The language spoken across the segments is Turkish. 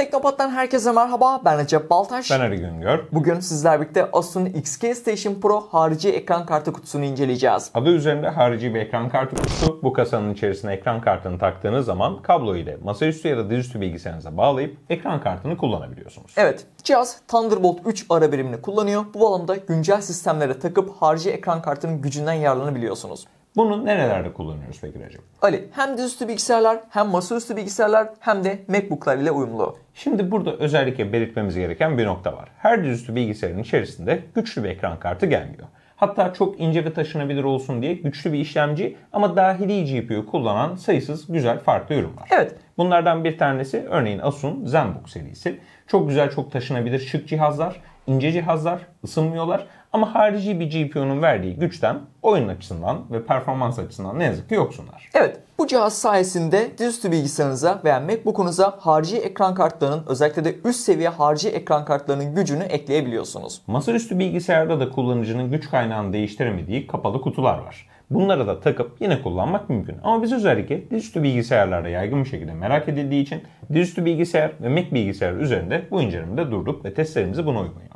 Teknopat'tan herkese merhaba. Ben Recep Baltaş. Ben Ali Güngör. Bugün sizler birlikte Asus'un XK Station Pro harici ekran kartı kutusunu inceleyeceğiz. Adı üzerinde harici bir ekran kartı kutusu. Bu kasanın içerisine ekran kartını taktığınız zaman kablo ile masaüstü ya da dizüstü bilgisayarınıza bağlayıp ekran kartını kullanabiliyorsunuz. Evet. Cihaz Thunderbolt 3 ara birimini kullanıyor. Bu alanda güncel sistemlere takıp harici ekran kartının gücünden yararlanabiliyorsunuz. Bunu nerelerde kullanıyoruz peki Recep? Ali hem dizüstü bilgisayarlar hem masaüstü bilgisayarlar hem de MacBook'lar ile uyumlu. Şimdi burada özellikle belirtmemiz gereken bir nokta var. Her dizüstü bilgisayarın içerisinde güçlü bir ekran kartı gelmiyor. Hatta çok ince ve taşınabilir olsun diye güçlü bir işlemci ama dahili GPU kullanan sayısız güzel farklı ürün var. Evet. Bunlardan bir tanesi örneğin Asus'un ZenBook serisi. Çok güzel çok taşınabilir şık cihazlar ince cihazlar, ısınmıyorlar ama harici bir GPU'nun verdiği güçten oyun açısından ve performans açısından ne yazık ki yoksunlar. Evet bu cihaz sayesinde dizüstü bilgisayarınıza veya MacBook'unuza harici ekran kartlarının özellikle de üst seviye harici ekran kartlarının gücünü ekleyebiliyorsunuz. Masaüstü bilgisayarda da kullanıcının güç kaynağını değiştiremediği kapalı kutular var. Bunlara da takıp yine kullanmak mümkün. Ama biz özellikle dizüstü bilgisayarlarda yaygın bir şekilde merak edildiği için dizüstü bilgisayar ve Mac bilgisayar üzerinde bu incelemede durduk ve testlerimizi buna uygulayın.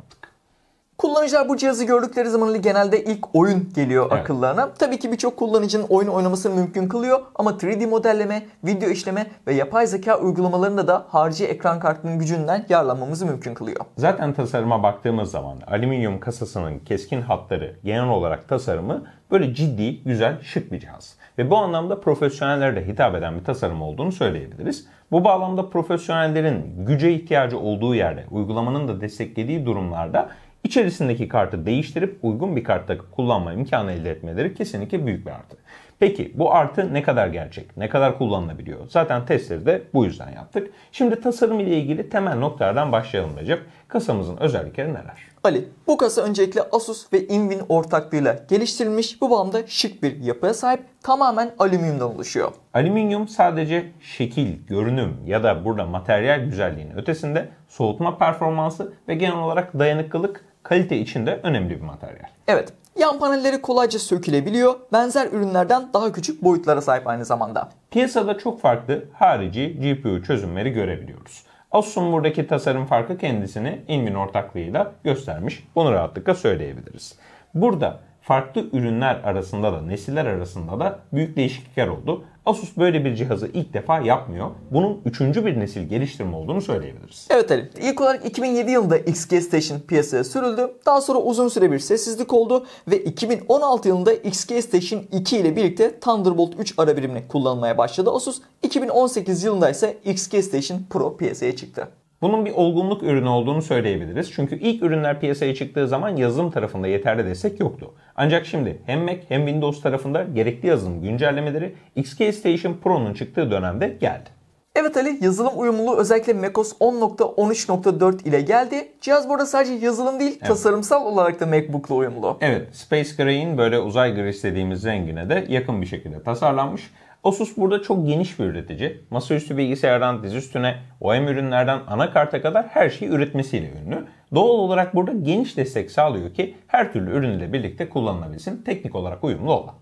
Kullanıcılar bu cihazı gördükleri zaman hani genelde ilk oyun geliyor evet. akıllarına. Tabii ki birçok kullanıcının oyun oynamasını mümkün kılıyor ama 3D modelleme, video işleme ve yapay zeka uygulamalarında da harici ekran kartının gücünden yararlanmamızı mümkün kılıyor. Zaten tasarıma baktığımız zaman alüminyum kasasının keskin hatları genel olarak tasarımı böyle ciddi, güzel, şık bir cihaz. Ve bu anlamda profesyonellere de hitap eden bir tasarım olduğunu söyleyebiliriz. Bu bağlamda profesyonellerin güce ihtiyacı olduğu yerde, uygulamanın da desteklediği durumlarda İçerisindeki kartı değiştirip uygun bir kartta takıp kullanma imkanı elde etmeleri kesinlikle büyük bir artı. Peki bu artı ne kadar gerçek? Ne kadar kullanılabiliyor? Zaten testleri de bu yüzden yaptık. Şimdi tasarım ile ilgili temel noktalardan başlayalım Recep. Kasamızın özellikleri neler? Ali, bu kasa öncelikle Asus ve Invin ortaklığıyla geliştirilmiş bu bağımda şık bir yapıya sahip tamamen alüminyumdan oluşuyor. Alüminyum sadece şekil, görünüm ya da burada materyal güzelliğinin ötesinde soğutma performansı ve genel olarak dayanıklılık kalite için de önemli bir materyal. Evet. Yan panelleri kolayca sökülebiliyor. Benzer ürünlerden daha küçük boyutlara sahip aynı zamanda. Piyasada çok farklı harici GPU çözümleri görebiliyoruz. Asus'un buradaki tasarım farkı kendisini Invi'nin ortaklığıyla göstermiş. Bunu rahatlıkla söyleyebiliriz. Burada farklı ürünler arasında da nesiller arasında da büyük değişiklikler oldu. Asus böyle bir cihazı ilk defa yapmıyor. Bunun üçüncü bir nesil geliştirme olduğunu söyleyebiliriz. Evet Ali. İlk olarak 2007 yılında XG Station piyasaya sürüldü. Daha sonra uzun süre bir sessizlik oldu ve 2016 yılında XG Station 2 ile birlikte Thunderbolt 3 ara birimini kullanmaya başladı Asus. 2018 yılında ise XG Station Pro piyasaya çıktı. Bunun bir olgunluk ürünü olduğunu söyleyebiliriz. Çünkü ilk ürünler piyasaya çıktığı zaman yazılım tarafında yeterli destek yoktu. Ancak şimdi hem Mac hem Windows tarafında gerekli yazılım güncellemeleri XK Station Pro'nun çıktığı dönemde geldi. Evet Ali yazılım uyumlu özellikle macOS 10.13.4 ile geldi. Cihaz burada sadece yazılım değil evet. tasarımsal olarak da MacBook'la uyumlu. Evet Space Gray'in böyle uzay gri istediğimiz rengine de yakın bir şekilde tasarlanmış. Asus burada çok geniş bir üretici. Masaüstü bilgisayardan dizüstüne, OEM ürünlerden anakarta kadar her şeyi üretmesiyle ünlü. Doğal olarak burada geniş destek sağlıyor ki her türlü ürünle birlikte kullanılabilsin teknik olarak uyumlu olan.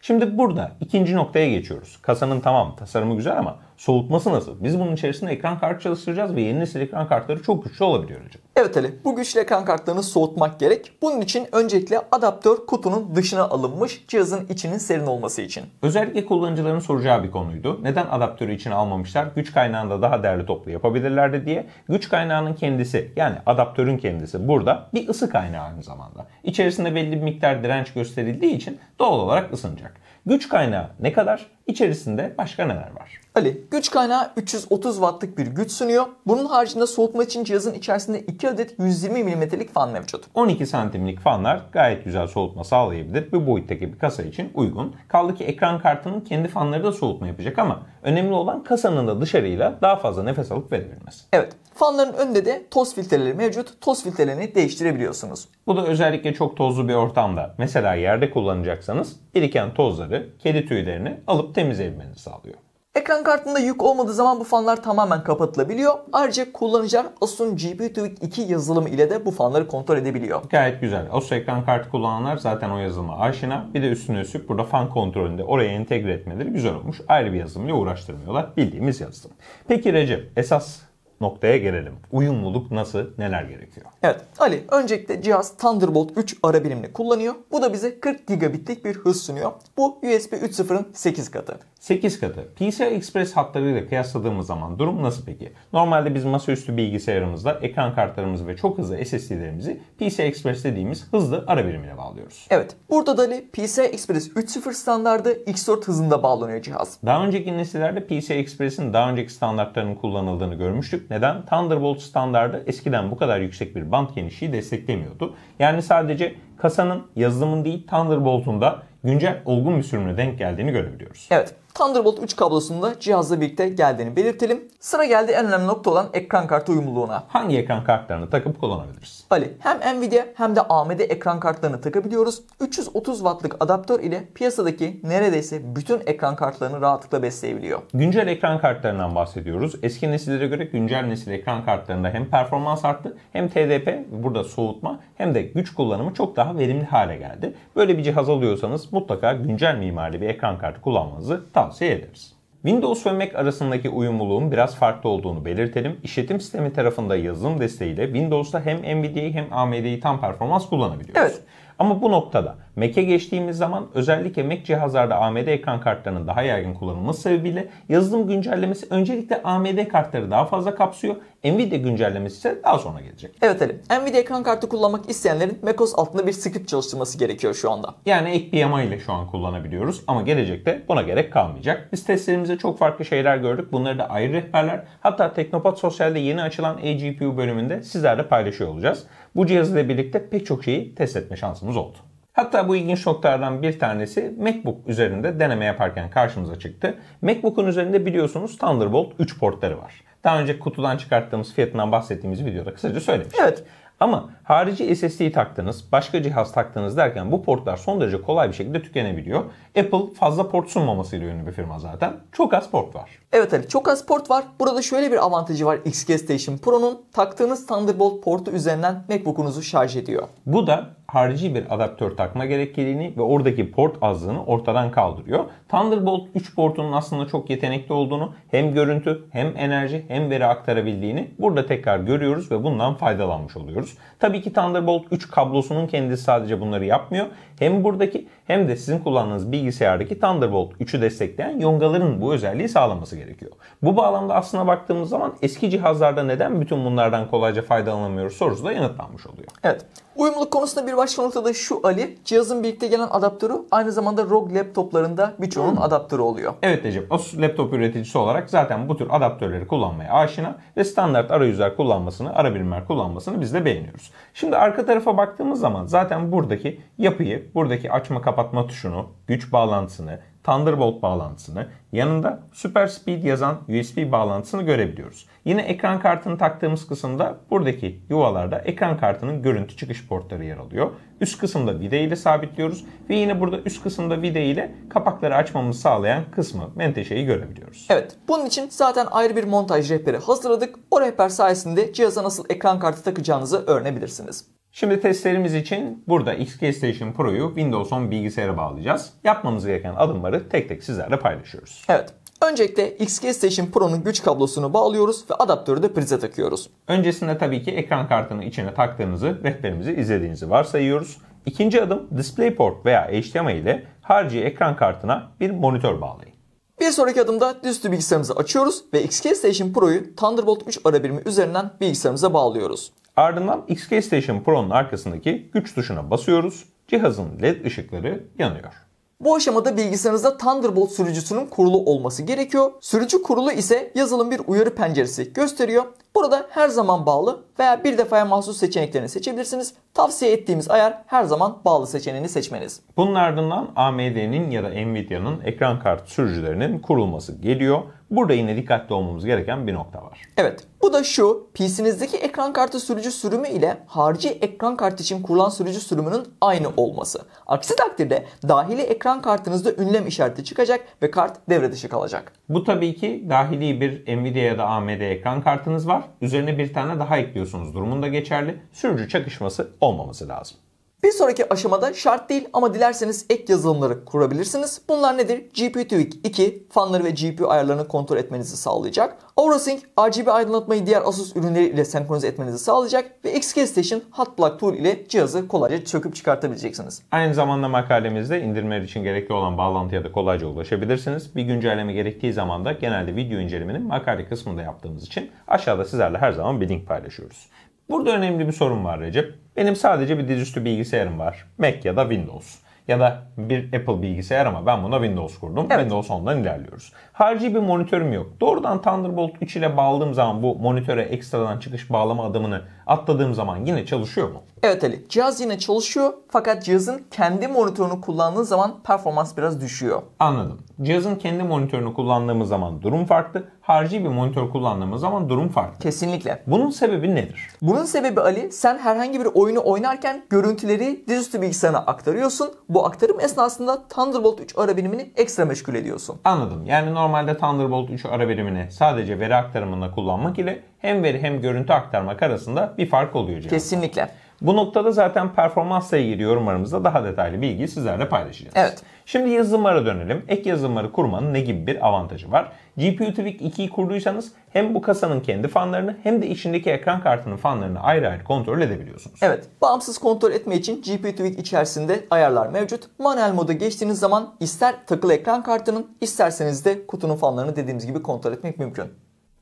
Şimdi burada ikinci noktaya geçiyoruz. Kasanın tamam tasarımı güzel ama soğutması nasıl? Biz bunun içerisinde ekran kartı çalıştıracağız ve yeni nesil ekran kartları çok güçlü olabiliyor hocam. Evet Ali, bu güçlü ekran kartlarını soğutmak gerek. Bunun için öncelikle adaptör kutunun dışına alınmış cihazın içinin serin olması için. Özellikle kullanıcıların soracağı bir konuydu. Neden adaptörü içine almamışlar? Güç kaynağında daha değerli toplu yapabilirlerdi diye. Güç kaynağının kendisi yani adaptörün kendisi burada bir ısı kaynağı aynı zamanda. İçerisinde belli bir miktar direnç gösterildiği için doğal olarak ısınacak. Güç kaynağı ne kadar? İçerisinde başka neler var? Ali, güç kaynağı 330 wattlık bir güç sunuyor. Bunun haricinde soğutma için cihazın içerisinde 2 adet 120 mm'lik fan mevcut. 12 santimlik fanlar gayet güzel soğutma sağlayabilir ve boyuttaki bir kasa için uygun. Kaldı ki ekran kartının kendi fanları da soğutma yapacak ama önemli olan kasanın da dışarıyla daha fazla nefes alıp verebilmesi. Evet. Fanların önünde de toz filtreleri mevcut. Toz filtrelerini değiştirebiliyorsunuz. Bu da özellikle çok tozlu bir ortamda mesela yerde kullanacaksanız biriken tozları, kedi tüylerini alıp temizleyebilmenizi sağlıyor. Ekran kartında yük olmadığı zaman bu fanlar tamamen kapatılabiliyor. Ayrıca kullanıcılar Asus'un GPU-TÜVİC 2 yazılımı ile de bu fanları kontrol edebiliyor. Gayet güzel. Asus ekran kartı kullananlar zaten o yazılıma aşina. Bir de üstüne üstlük burada fan kontrolünde oraya entegre etmeleri güzel olmuş. Ayrı bir yazılımla uğraştırmıyorlar. Bildiğimiz yazılım. Peki Recep esas noktaya gelelim. Uyumluluk nasıl, neler gerekiyor? Evet Ali, öncelikle cihaz Thunderbolt 3 ara birimini kullanıyor. Bu da bize 40 gigabitlik bir hız sunuyor. Bu USB 3.0'ın 8 katı. 8 katı. PCI Express hatlarıyla kıyasladığımız zaman durum nasıl peki? Normalde biz masaüstü bilgisayarımızda ekran kartlarımızı ve çok hızlı SSD'lerimizi PCI Express dediğimiz hızlı ara birimine bağlıyoruz. Evet. Burada da PCI Express 3.0 standardı X4 hızında bağlanıyor cihaz. Daha önceki nesillerde PCI Express'in daha önceki standartlarının kullanıldığını görmüştük. Neden? Thunderbolt standardı eskiden bu kadar yüksek bir band genişliği desteklemiyordu. Yani sadece kasanın yazılımın değil Thunderbolt'un da güncel olgun bir sürümüne denk geldiğini görebiliyoruz. Evet. Thunderbolt 3 kablosunda cihazla birlikte geldiğini belirtelim. Sıra geldi en önemli nokta olan ekran kartı uyumluluğuna. Hangi ekran kartlarını takıp kullanabiliriz? Ali, hem Nvidia hem de AMD ekran kartlarını takabiliyoruz. 330 wattlık adaptör ile piyasadaki neredeyse bütün ekran kartlarını rahatlıkla besleyebiliyor. Güncel ekran kartlarından bahsediyoruz. Eski nesillere göre güncel nesil ekran kartlarında hem performans arttı hem TDP burada soğutma hem de güç kullanımı çok daha daha verimli hale geldi. Böyle bir cihaz alıyorsanız mutlaka güncel mimarlı bir ekran kartı kullanmanızı tavsiye ederiz. Windows ve Mac arasındaki uyumluluğun biraz farklı olduğunu belirtelim. İşletim sistemi tarafında yazılım desteğiyle Windows'ta hem NVIDIA'yı hem AMD'yi tam performans kullanabiliyoruz. Evet. Ama bu noktada Mac'e geçtiğimiz zaman özellikle Mac cihazlarda AMD ekran kartlarının daha yaygın kullanılması sebebiyle yazılım güncellemesi öncelikle AMD kartları daha fazla kapsıyor. Nvidia güncellemesi ise daha sonra gelecek. Evet Ali, Nvidia ekran kartı kullanmak isteyenlerin macOS altında bir script çalıştırması gerekiyor şu anda. Yani ek PMI ile şu an kullanabiliyoruz ama gelecekte buna gerek kalmayacak. Biz testlerimizde çok farklı şeyler gördük. Bunları da ayrı rehberler hatta Teknopat Sosyal'de yeni açılan eGPU bölümünde sizlerle paylaşıyor olacağız. Bu cihaz ile birlikte pek çok şeyi test etme şansımız oldu. Hatta bu ilginç noktalardan bir tanesi MacBook üzerinde deneme yaparken karşımıza çıktı. MacBook'un üzerinde biliyorsunuz Thunderbolt 3 portları var. Daha önce kutudan çıkarttığımız fiyatından bahsettiğimiz videoda kısaca söylemiştim. Evet. Ama Harici SSD taktınız, başka cihaz taktınız derken bu portlar son derece kolay bir şekilde tükenebiliyor. Apple fazla port sunmamasıyla ünlü bir firma zaten. Çok az port var. Evet Ali çok az port var. Burada şöyle bir avantajı var XG Station Pro'nun. Taktığınız Thunderbolt portu üzerinden MacBook'unuzu şarj ediyor. Bu da harici bir adaptör takma gerekliliğini ve oradaki port azlığını ortadan kaldırıyor. Thunderbolt 3 portunun aslında çok yetenekli olduğunu hem görüntü hem enerji hem veri aktarabildiğini burada tekrar görüyoruz ve bundan faydalanmış oluyoruz. Tabii Tabii ki Thunderbolt 3 kablosunun kendisi sadece bunları yapmıyor. Hem buradaki hem de sizin kullandığınız bilgisayardaki Thunderbolt 3'ü destekleyen yongaların bu özelliği sağlaması gerekiyor. Bu bağlamda aslına baktığımız zaman eski cihazlarda neden bütün bunlardan kolayca faydalanamıyoruz sorusu da yanıtlanmış oluyor. Evet. Uyumluluk konusunda bir başka nokta da şu Ali. Cihazın birlikte gelen adaptörü aynı zamanda ROG laptoplarında birçoğunun adaptörü oluyor. Evet Necip. Asus laptop üreticisi olarak zaten bu tür adaptörleri kullanmaya aşina ve standart arayüzler kullanmasını, ara birimler kullanmasını biz de beğeniyoruz. Şimdi arka tarafa baktığımız zaman zaten buradaki yapıyı, buradaki açma kapatma tuşunu, güç bağlantısını, Thunderbolt bağlantısını, yanında Super Speed yazan USB bağlantısını görebiliyoruz. Yine ekran kartını taktığımız kısımda buradaki yuvalarda ekran kartının görüntü çıkış portları yer alıyor. Üst kısımda vide ile sabitliyoruz ve yine burada üst kısımda vide ile kapakları açmamızı sağlayan kısmı menteşeyi görebiliyoruz. Evet bunun için zaten ayrı bir montaj rehberi hazırladık. O rehber sayesinde cihaza nasıl ekran kartı takacağınızı öğrenebilirsiniz. Şimdi testlerimiz için burada XK Station Pro'yu Windows 10 bilgisayara bağlayacağız. Yapmamız gereken adımları tek tek sizlerle paylaşıyoruz. Evet. Öncelikle XK Station Pro'nun güç kablosunu bağlıyoruz ve adaptörü de prize takıyoruz. Öncesinde tabii ki ekran kartını içine taktığınızı, rehberimizi izlediğinizi varsayıyoruz. İkinci adım DisplayPort veya HDMI ile harici ekran kartına bir monitör bağlayın. Bir sonraki adımda dizüstü bilgisayarımızı açıyoruz ve XK Station Pro'yu Thunderbolt 3 ara üzerinden bilgisayarımıza bağlıyoruz. Ardından XK Station Pro'nun arkasındaki güç tuşuna basıyoruz. Cihazın led ışıkları yanıyor. Bu aşamada bilgisayarınızda Thunderbolt sürücüsünün kurulu olması gerekiyor. Sürücü kurulu ise yazılım bir uyarı penceresi gösteriyor. Burada her zaman bağlı veya bir defaya mahsus seçeneklerini seçebilirsiniz. Tavsiye ettiğimiz ayar her zaman bağlı seçeneğini seçmeniz. Bunun ardından AMD'nin ya da Nvidia'nın ekran kart sürücülerinin kurulması geliyor. Burada yine dikkatli olmamız gereken bir nokta var. Evet bu da şu PC'nizdeki ekran kartı sürücü sürümü ile harici ekran kartı için kurulan sürücü sürümünün aynı olması. Aksi takdirde dahili ekran kartınızda ünlem işareti çıkacak ve kart devre dışı kalacak. Bu tabii ki dahili bir Nvidia ya da AMD ekran kartınız var. Üzerine bir tane daha ekliyorsunuz durumunda geçerli. Sürücü çakışması olmaması lazım. Bir sonraki aşamada şart değil ama dilerseniz ek yazılımları kurabilirsiniz. Bunlar nedir? GPU-Tweak 2 fanları ve GPU ayarlarını kontrol etmenizi sağlayacak. AuraSync RGB aydınlatmayı diğer Asus ürünleri ile senkronize etmenizi sağlayacak ve XK Station Hot Plug Tool ile cihazı kolayca söküp çıkartabileceksiniz. Aynı zamanda makalemizde indirmeler için gerekli olan bağlantıya da kolayca ulaşabilirsiniz. Bir güncelleme gerektiği zaman da genelde video incelemenin makale kısmında yaptığımız için aşağıda sizlerle her zaman bir link paylaşıyoruz. Burada önemli bir sorun var Recep. Benim sadece bir dizüstü bilgisayarım var. Mac ya da Windows. Ya da bir Apple bilgisayar ama ben buna Windows kurdum. Evet. Windows 10'dan ilerliyoruz. Harici bir monitörüm yok. Doğrudan Thunderbolt 3 ile bağladığım zaman bu monitöre ekstradan çıkış bağlama adımını atladığım zaman yine çalışıyor mu? Evet Ali. Cihaz yine çalışıyor fakat cihazın kendi monitörünü kullandığı zaman performans biraz düşüyor. Anladım. Cihazın kendi monitörünü kullandığımız zaman durum farklı. Harici bir monitör kullandığımız zaman durum farklı. Kesinlikle. Bunun sebebi nedir? Bunun sebebi Ali sen herhangi bir oyunu oynarken görüntüleri dizüstü bilgisayarına aktarıyorsun. Bu aktarım esnasında Thunderbolt 3 ara birimini ekstra meşgul ediyorsun. Anladım. Yani normalde Thunderbolt 3 ara birimini sadece veri aktarımında kullanmak ile hem veri hem görüntü aktarmak arasında bir fark oluyor. Cihazda. Kesinlikle. Bu noktada zaten performansla ilgili yorumlarımızda daha detaylı bilgiyi sizlerle paylaşacağız. Evet. Şimdi yazılımlara dönelim. Ek yazılımları kurmanın ne gibi bir avantajı var? GPU Tweak 2'yi kurduysanız hem bu kasanın kendi fanlarını hem de içindeki ekran kartının fanlarını ayrı ayrı kontrol edebiliyorsunuz. Evet. Bağımsız kontrol etme için GPU Tweak içerisinde ayarlar mevcut. Manuel moda geçtiğiniz zaman ister takılı ekran kartının isterseniz de kutunun fanlarını dediğimiz gibi kontrol etmek mümkün.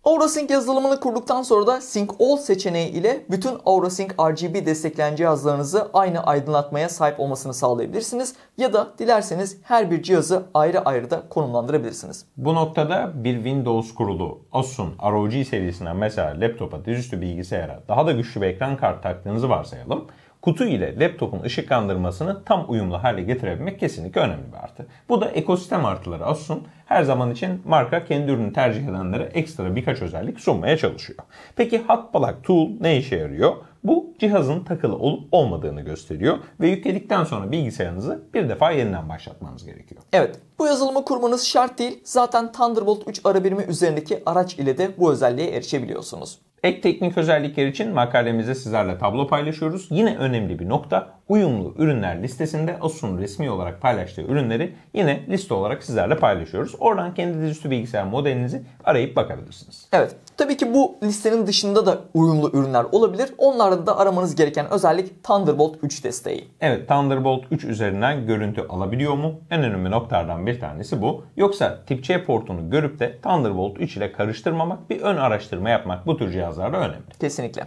AuraSync yazılımını kurduktan sonra da Sync All seçeneği ile bütün AuraSync RGB destekleyen cihazlarınızı aynı aydınlatmaya sahip olmasını sağlayabilirsiniz. Ya da dilerseniz her bir cihazı ayrı ayrı da konumlandırabilirsiniz. Bu noktada bir Windows kurulu Asus'un ROG serisinden mesela laptopa dizüstü bilgisayara daha da güçlü bir ekran kartı taktığınızı varsayalım kutu ile laptopun ışıklandırmasını tam uyumlu hale getirebilmek kesinlikle önemli bir artı. Bu da ekosistem artıları Asus'un her zaman için marka kendi ürünü tercih edenlere ekstra birkaç özellik sunmaya çalışıyor. Peki Hot Plug Tool ne işe yarıyor? Bu cihazın takılı olup olmadığını gösteriyor ve yükledikten sonra bilgisayarınızı bir defa yeniden başlatmanız gerekiyor. Evet bu yazılımı kurmanız şart değil. Zaten Thunderbolt 3 ara birimi üzerindeki araç ile de bu özelliğe erişebiliyorsunuz. Ek teknik özellikler için makalemizde sizlerle tablo paylaşıyoruz. Yine önemli bir nokta uyumlu ürünler listesinde Asus'un resmi olarak paylaştığı ürünleri yine liste olarak sizlerle paylaşıyoruz. Oradan kendi dizüstü bilgisayar modelinizi arayıp bakabilirsiniz. Evet. Tabii ki bu listenin dışında da uyumlu ürünler olabilir. Onlarda da aramanız gereken özellik Thunderbolt 3 desteği. Evet Thunderbolt 3 üzerinden görüntü alabiliyor mu? En önemli noktalardan bir tanesi bu. Yoksa tip C portunu görüp de Thunderbolt 3 ile karıştırmamak bir ön araştırma yapmak bu tür cihazlarda önemli. Kesinlikle.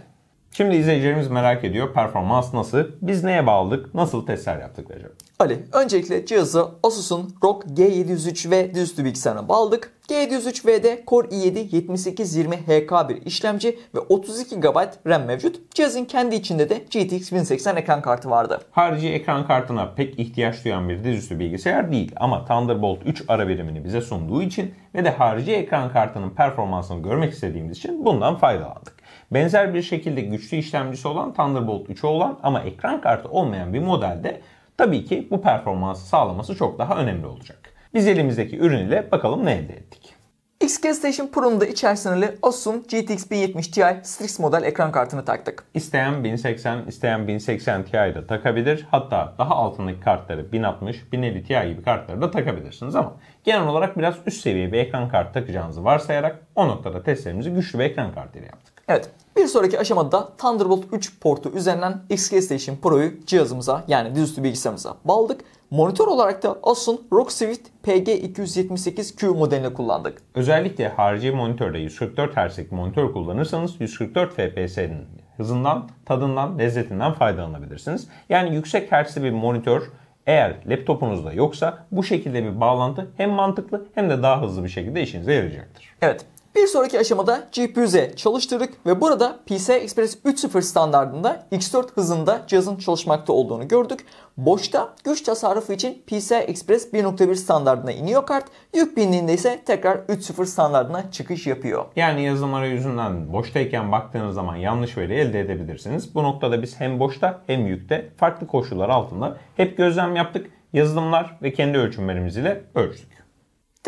Şimdi izleyicilerimiz merak ediyor performans nasıl? Biz neye bağladık? Nasıl testler yaptık Recep? Ali, öncelikle cihazı Asus'un ROG G703V dizüstü bilgisayarına bağladık. G703V'de Core i7 hk bir işlemci ve 32 GB RAM mevcut. Cihazın kendi içinde de GTX 1080 ekran kartı vardı. Harici ekran kartına pek ihtiyaç duyan bir dizüstü bilgisayar değil ama Thunderbolt 3 ara birimini bize sunduğu için ve de harici ekran kartının performansını görmek istediğimiz için bundan faydalandık. Benzer bir şekilde güçlü işlemcisi olan Thunderbolt 3'ü olan ama ekran kartı olmayan bir modelde tabii ki bu performansı sağlaması çok daha önemli olacak. Biz elimizdeki ürün ile bakalım ne elde ettik. XGS Station Pro'nun da içerisine Asus'un GTX 1070 Ti Strix model ekran kartını taktık. İsteyen 1080, isteyen 1080 Ti'yi de takabilir. Hatta daha altındaki kartları 1060, 1050 Ti gibi kartları da takabilirsiniz ama genel olarak biraz üst seviye bir ekran kartı takacağınızı varsayarak o noktada testlerimizi güçlü bir ekran kartıyla yaptık. Evet bir sonraki aşamada Thunderbolt 3 portu üzerinden XG Station Pro'yu cihazımıza yani dizüstü bilgisayarımıza bağladık. Monitör olarak da Asus'un ROG Swift PG278Q modelini kullandık. Özellikle harici monitörde 144 Hz'lik monitör kullanırsanız 144 FPS'nin hızından, tadından, lezzetinden faydalanabilirsiniz. Yani yüksek hertzli bir monitör eğer laptopunuzda yoksa bu şekilde bir bağlantı hem mantıklı hem de daha hızlı bir şekilde işinize yarayacaktır. Evet bir sonraki aşamada GPU'ze çalıştırdık ve burada PCI Express 3.0 standartında X4 hızında cihazın çalışmakta olduğunu gördük. Boşta güç tasarrufu için PCI Express 1.1 standartına iniyor kart. Yük bindiğinde ise tekrar 3.0 standartına çıkış yapıyor. Yani yazılım arayüzünden boştayken baktığınız zaman yanlış veri elde edebilirsiniz. Bu noktada biz hem boşta hem yükte farklı koşullar altında hep gözlem yaptık. Yazılımlar ve kendi ölçümlerimiz ile ölçtük.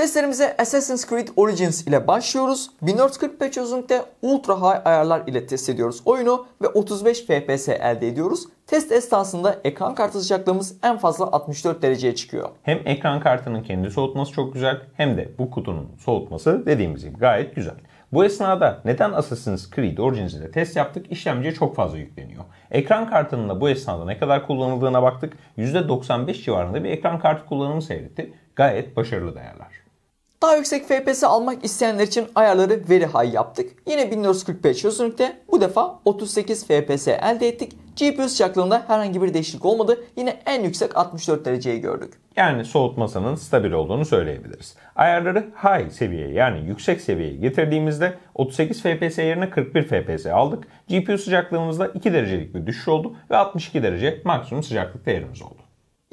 Testlerimize Assassin's Creed Origins ile başlıyoruz. 1440p çözünürlükte ultra high ayarlar ile test ediyoruz oyunu ve 35 FPS elde ediyoruz. Test esnasında ekran kartı sıcaklığımız en fazla 64 dereceye çıkıyor. Hem ekran kartının kendi soğutması çok güzel hem de bu kutunun soğutması dediğimiz gibi gayet güzel. Bu esnada neden Assassin's Creed Origins ile test yaptık? İşlemciye çok fazla yükleniyor. Ekran kartının da bu esnada ne kadar kullanıldığına baktık. %95 civarında bir ekran kartı kullanımı seyretti. Gayet başarılı değerler. Daha yüksek FPS almak isteyenler için ayarları veri high yaptık. Yine 1440p çözünürlükte bu defa 38 FPS elde ettik. GPU sıcaklığında herhangi bir değişiklik olmadı. Yine en yüksek 64 dereceyi gördük. Yani soğutmasının stabil olduğunu söyleyebiliriz. Ayarları high seviyeye yani yüksek seviyeye getirdiğimizde 38 FPS yerine 41 FPS aldık. GPU sıcaklığımızda 2 derecelik bir düşüş oldu ve 62 derece maksimum sıcaklık değerimiz oldu.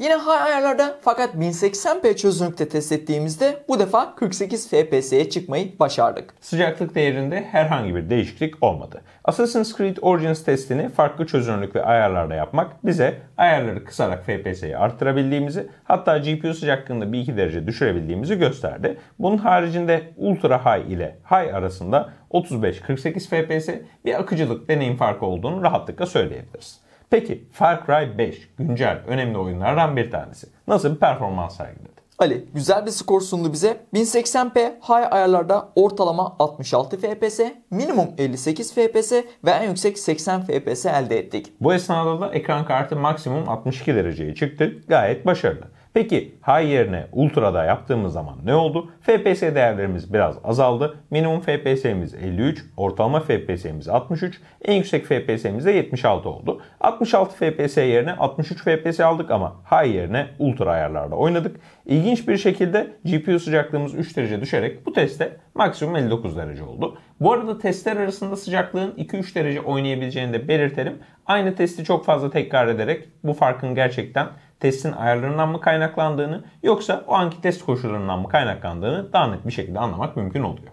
Yine high ayarlarda fakat 1080p çözünürlükte test ettiğimizde bu defa 48 FPS'ye çıkmayı başardık. Sıcaklık değerinde herhangi bir değişiklik olmadı. Assassin's Creed Origins testini farklı çözünürlük ve ayarlarda yapmak bize ayarları kısarak FPS'yi arttırabildiğimizi hatta GPU sıcaklığında bir iki derece düşürebildiğimizi gösterdi. Bunun haricinde Ultra High ile High arasında 35-48 FPS bir akıcılık deneyim farkı olduğunu rahatlıkla söyleyebiliriz. Peki Far Cry 5 güncel önemli oyunlardan bir tanesi. Nasıl bir performans sergiledi? Ali güzel bir skor sundu bize. 1080p high ayarlarda ortalama 66 FPS, minimum 58 FPS ve en yüksek 80 FPS elde ettik. Bu esnada da ekran kartı maksimum 62 dereceye çıktı. Gayet başarılı. Peki high yerine ultra'da yaptığımız zaman ne oldu? FPS değerlerimiz biraz azaldı. Minimum FPS'miz 53, ortalama FPS'miz 63, en yüksek FPS'miz de 76 oldu. 66 FPS yerine 63 FPS aldık ama high yerine ultra ayarlarda oynadık. İlginç bir şekilde GPU sıcaklığımız 3 derece düşerek bu testte maksimum 59 derece oldu. Bu arada testler arasında sıcaklığın 2-3 derece oynayabileceğini de belirtelim. Aynı testi çok fazla tekrar ederek bu farkın gerçekten testin ayarlarından mı kaynaklandığını yoksa o anki test koşullarından mı kaynaklandığını daha net bir şekilde anlamak mümkün oluyor.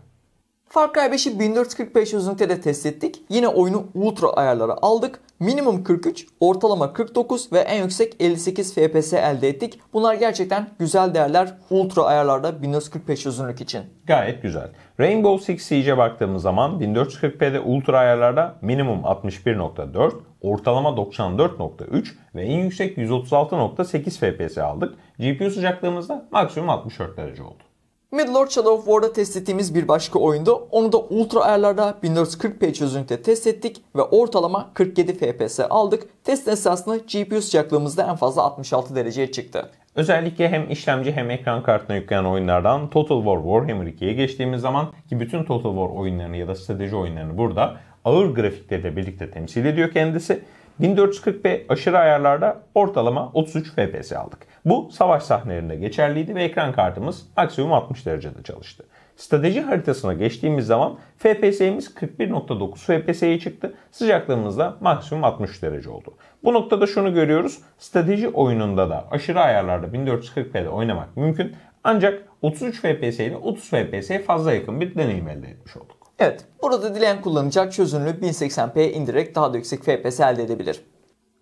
Far Cry 5'i 1445 uzunlukta test ettik. Yine oyunu ultra ayarlara aldık. Minimum 43, ortalama 49 ve en yüksek 58 FPS elde ettik. Bunlar gerçekten güzel değerler ultra ayarlarda 1445 çözünürlük için. Gayet güzel. Rainbow Six Siege'e baktığımız zaman 1440p'de ultra ayarlarda minimum 61.4, ortalama 94.3 ve en yüksek 136.8 FPS aldık. GPU sıcaklığımızda maksimum 64 derece oldu. Middle-earth Shadow of War'da test ettiğimiz bir başka oyunda onu da ultra ayarlarda 1440p çözünürlükte test ettik ve ortalama 47 FPS aldık. Test esnasında GPU sıcaklığımızda en fazla 66 dereceye çıktı. Özellikle hem işlemci hem ekran kartına yükleyen oyunlardan Total War Warhammer 2'ye geçtiğimiz zaman ki bütün Total War oyunlarını ya da strateji oyunlarını burada ağır grafikleriyle birlikte temsil ediyor kendisi. 1440p aşırı ayarlarda ortalama 33 FPS aldık. Bu savaş sahnelerinde geçerliydi ve ekran kartımız maksimum 60 derecede çalıştı. Strateji haritasına geçtiğimiz zaman FPS'imiz 41.9 FPS'ye çıktı. Sıcaklığımız da maksimum 60 derece oldu. Bu noktada şunu görüyoruz. Strateji oyununda da aşırı ayarlarda 1440p'de oynamak mümkün. Ancak 33 FPS ile 30 FPS fazla yakın bir deneyim elde etmiş olduk. Evet, burada dileyen kullanacak çözünürlüğü 1080p'ye indirerek daha da yüksek FPS elde edebilir.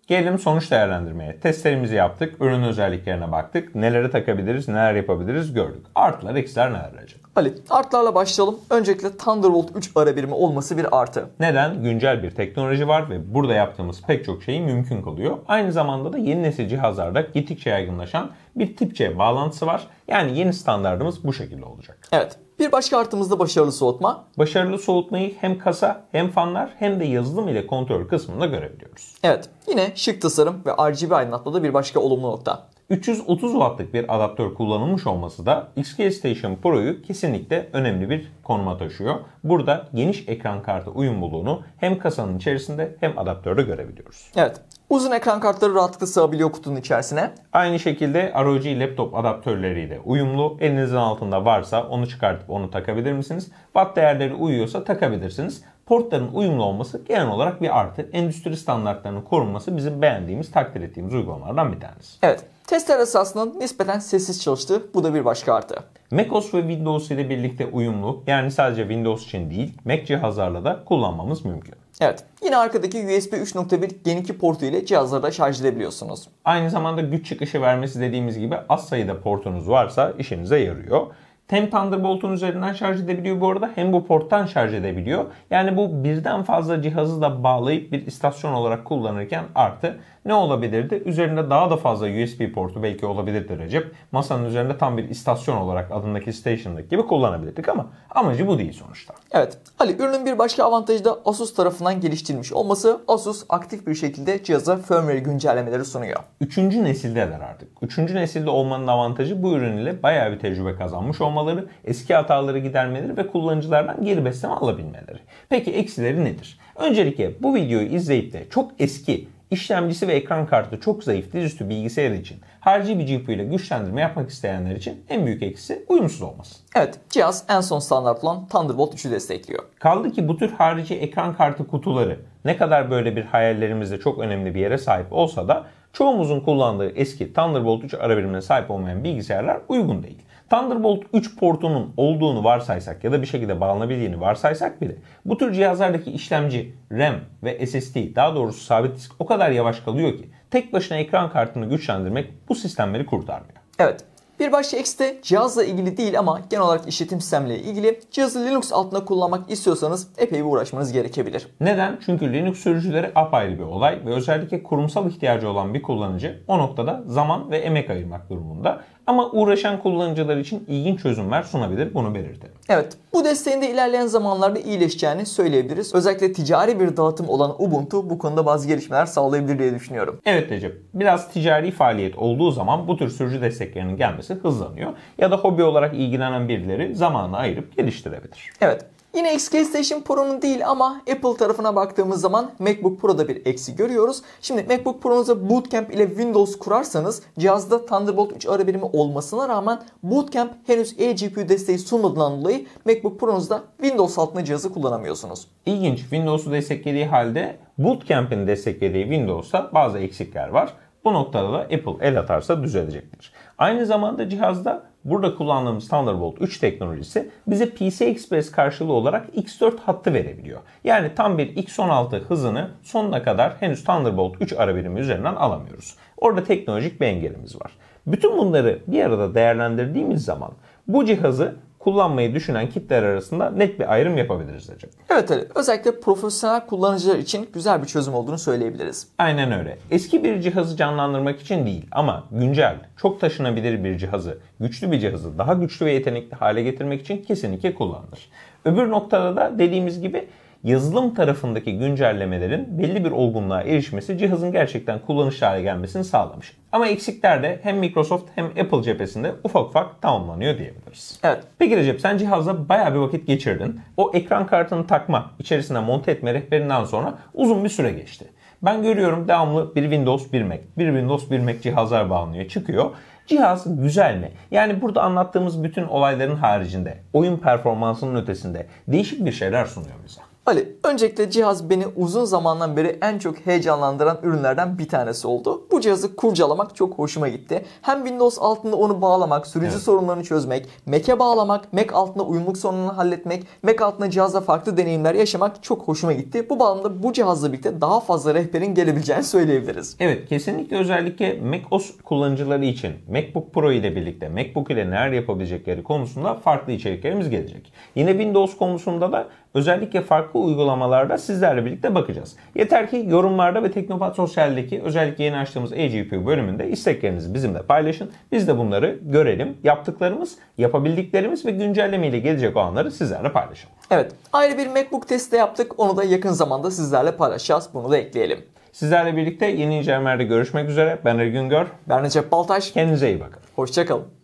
Gelelim sonuç değerlendirmeye. Testlerimizi yaptık, ürün özelliklerine baktık, nelere takabiliriz, neler yapabiliriz gördük. Artılar, eksiler neler acaba? Ali artlarla başlayalım. Öncelikle Thunderbolt 3 ara birimi olması bir artı. Neden? Güncel bir teknoloji var ve burada yaptığımız pek çok şeyi mümkün kılıyor. Aynı zamanda da yeni nesil cihazlarda gittikçe yaygınlaşan bir tip C bağlantısı var. Yani yeni standartımız bu şekilde olacak. Evet. Bir başka artımız da başarılı soğutma. Başarılı soğutmayı hem kasa hem fanlar hem de yazılım ile kontrol kısmında görebiliyoruz. Evet. Yine şık tasarım ve RGB aydınlatma da bir başka olumlu nokta. 330 Watt'lık bir adaptör kullanılmış olması da Xcel Station Pro'yu kesinlikle önemli bir konuma taşıyor. Burada geniş ekran kartı uyumluluğunu hem kasanın içerisinde hem adaptörde görebiliyoruz. Evet. Uzun ekran kartları rahatlıkla sığabiliyor kutunun içerisine. Aynı şekilde ROG laptop adaptörleriyle uyumlu. Elinizin altında varsa onu çıkartıp onu takabilir misiniz? Watt değerleri uyuyorsa takabilirsiniz portların uyumlu olması genel olarak bir artı. Endüstri standartlarının korunması bizim beğendiğimiz, takdir ettiğimiz uygulamalardan bir tanesi. Evet. Testler esasında nispeten sessiz çalıştı. Bu da bir başka artı. macOS ve Windows ile birlikte uyumlu. Yani sadece Windows için değil, Mac cihazlarla da kullanmamız mümkün. Evet. Yine arkadaki USB 3.1 Gen 2 portu ile cihazları da şarj edebiliyorsunuz. Aynı zamanda güç çıkışı vermesi dediğimiz gibi az sayıda portunuz varsa işinize yarıyor. Hem Thunderbolt'un üzerinden şarj edebiliyor bu arada hem bu porttan şarj edebiliyor. Yani bu birden fazla cihazı da bağlayıp bir istasyon olarak kullanırken artı ne olabilirdi? Üzerinde daha da fazla USB portu belki olabilirdi Recep. Masanın üzerinde tam bir istasyon olarak adındaki station'daki gibi kullanabilirdik ama amacı bu değil sonuçta. Evet. Ali ürünün bir başka avantajı da Asus tarafından geliştirilmiş olması. Asus aktif bir şekilde cihaza firmware güncellemeleri sunuyor. Üçüncü nesildeler artık. Üçüncü nesilde olmanın avantajı bu ürün ile bayağı bir tecrübe kazanmış olmaları, eski hataları gidermeleri ve kullanıcılardan geri besleme alabilmeleri. Peki eksileri nedir? Öncelikle bu videoyu izleyip de çok eski İşlemcisi ve ekran kartı çok zayıf dizüstü bilgisayar için bir GPU ile güçlendirme yapmak isteyenler için en büyük eksi uyumsuz olması. Evet cihaz en son standart olan Thunderbolt 3'ü destekliyor. Kaldı ki bu tür harici ekran kartı kutuları ne kadar böyle bir hayallerimizde çok önemli bir yere sahip olsa da çoğumuzun kullandığı eski Thunderbolt 3 arabirimine sahip olmayan bilgisayarlar uygun değil. Thunderbolt 3 portunun olduğunu varsaysak ya da bir şekilde bağlanabildiğini varsaysak bile bu tür cihazlardaki işlemci RAM ve SSD daha doğrusu sabit disk o kadar yavaş kalıyor ki tek başına ekran kartını güçlendirmek bu sistemleri kurtarmıyor. Evet. Bir başka ekste cihazla ilgili değil ama genel olarak işletim sistemle ilgili cihazı Linux altında kullanmak istiyorsanız epey bir uğraşmanız gerekebilir. Neden? Çünkü Linux sürücüleri apayrı bir olay ve özellikle kurumsal ihtiyacı olan bir kullanıcı o noktada zaman ve emek ayırmak durumunda ama uğraşan kullanıcılar için ilginç çözümler sunabilir. Bunu belirtelim. Evet. Bu desteğin de ilerleyen zamanlarda iyileşeceğini söyleyebiliriz. Özellikle ticari bir dağıtım olan Ubuntu bu konuda bazı gelişmeler sağlayabilir diye düşünüyorum. Evet Recep. Biraz ticari faaliyet olduğu zaman bu tür sürücü desteklerinin gelmesi hızlanıyor. Ya da hobi olarak ilgilenen birileri zamanı ayırıp geliştirebilir. Evet. Yine X-Station Pro'nun değil ama Apple tarafına baktığımız zaman MacBook Pro'da bir eksi görüyoruz. Şimdi MacBook Pro'nuza Bootcamp ile Windows kurarsanız cihazda Thunderbolt 3 ara birimi olmasına rağmen Bootcamp henüz eGPU desteği sunmadığından dolayı MacBook Pro'nuzda Windows altında cihazı kullanamıyorsunuz. İlginç Windows'u desteklediği halde Bootcamp'in desteklediği Windows'ta bazı eksikler var. Bu noktada da Apple el atarsa düzelecektir. Aynı zamanda cihazda Burada kullandığımız Thunderbolt 3 teknolojisi bize PCI Express karşılığı olarak X4 hattı verebiliyor. Yani tam bir X16 hızını sonuna kadar henüz Thunderbolt 3 ara birimi üzerinden alamıyoruz. Orada teknolojik bir engelimiz var. Bütün bunları bir arada değerlendirdiğimiz zaman bu cihazı kullanmayı düşünen kitler arasında net bir ayrım yapabiliriz acaba. Evet öyle. Özellikle profesyonel kullanıcılar için güzel bir çözüm olduğunu söyleyebiliriz. Aynen öyle. Eski bir cihazı canlandırmak için değil ama güncel, çok taşınabilir bir cihazı, güçlü bir cihazı daha güçlü ve yetenekli hale getirmek için kesinlikle kullanılır. Öbür noktada da dediğimiz gibi yazılım tarafındaki güncellemelerin belli bir olgunluğa erişmesi cihazın gerçekten kullanışlı hale gelmesini sağlamış. Ama eksikler de hem Microsoft hem Apple cephesinde ufak ufak tamamlanıyor diyebiliriz. Evet. Peki Recep sen cihazla baya bir vakit geçirdin. O ekran kartını takma, içerisine monte etme rehberinden sonra uzun bir süre geçti. Ben görüyorum devamlı bir Windows bir Mac, bir Windows bir Mac cihazlar bağlanıyor, çıkıyor. Cihaz güzel mi? Yani burada anlattığımız bütün olayların haricinde, oyun performansının ötesinde değişik bir şeyler sunuyor bize. Ali, öncelikle cihaz beni uzun zamandan beri en çok heyecanlandıran ürünlerden bir tanesi oldu. Bu cihazı kurcalamak çok hoşuma gitti. Hem Windows altında onu bağlamak, sürücü evet. sorunlarını çözmek, Mac'e bağlamak, Mac altında uyumluk sorununu halletmek, Mac altında cihazla farklı deneyimler yaşamak çok hoşuma gitti. Bu bağlamda bu cihazla birlikte daha fazla rehberin gelebileceğini söyleyebiliriz. Evet, kesinlikle özellikle Mac OS kullanıcıları için MacBook Pro ile birlikte MacBook ile neler yapabilecekleri konusunda farklı içeriklerimiz gelecek. Yine Windows konusunda da özellikle farklı uygulamalarda sizlerle birlikte bakacağız. Yeter ki yorumlarda ve Teknopat Sosyal'deki özellikle yeni açtığımız EGP bölümünde isteklerinizi bizimle paylaşın. Biz de bunları görelim. Yaptıklarımız, yapabildiklerimiz ve güncellemeyle ile gelecek olanları sizlerle paylaşalım. Evet. Ayrı bir MacBook testi de yaptık. Onu da yakın zamanda sizlerle paylaşacağız. Bunu da ekleyelim. Sizlerle birlikte yeni incelemelerde görüşmek üzere. Ben Ergün Gör. Ben Recep Baltaş. Kendinize iyi bakın. Hoşçakalın.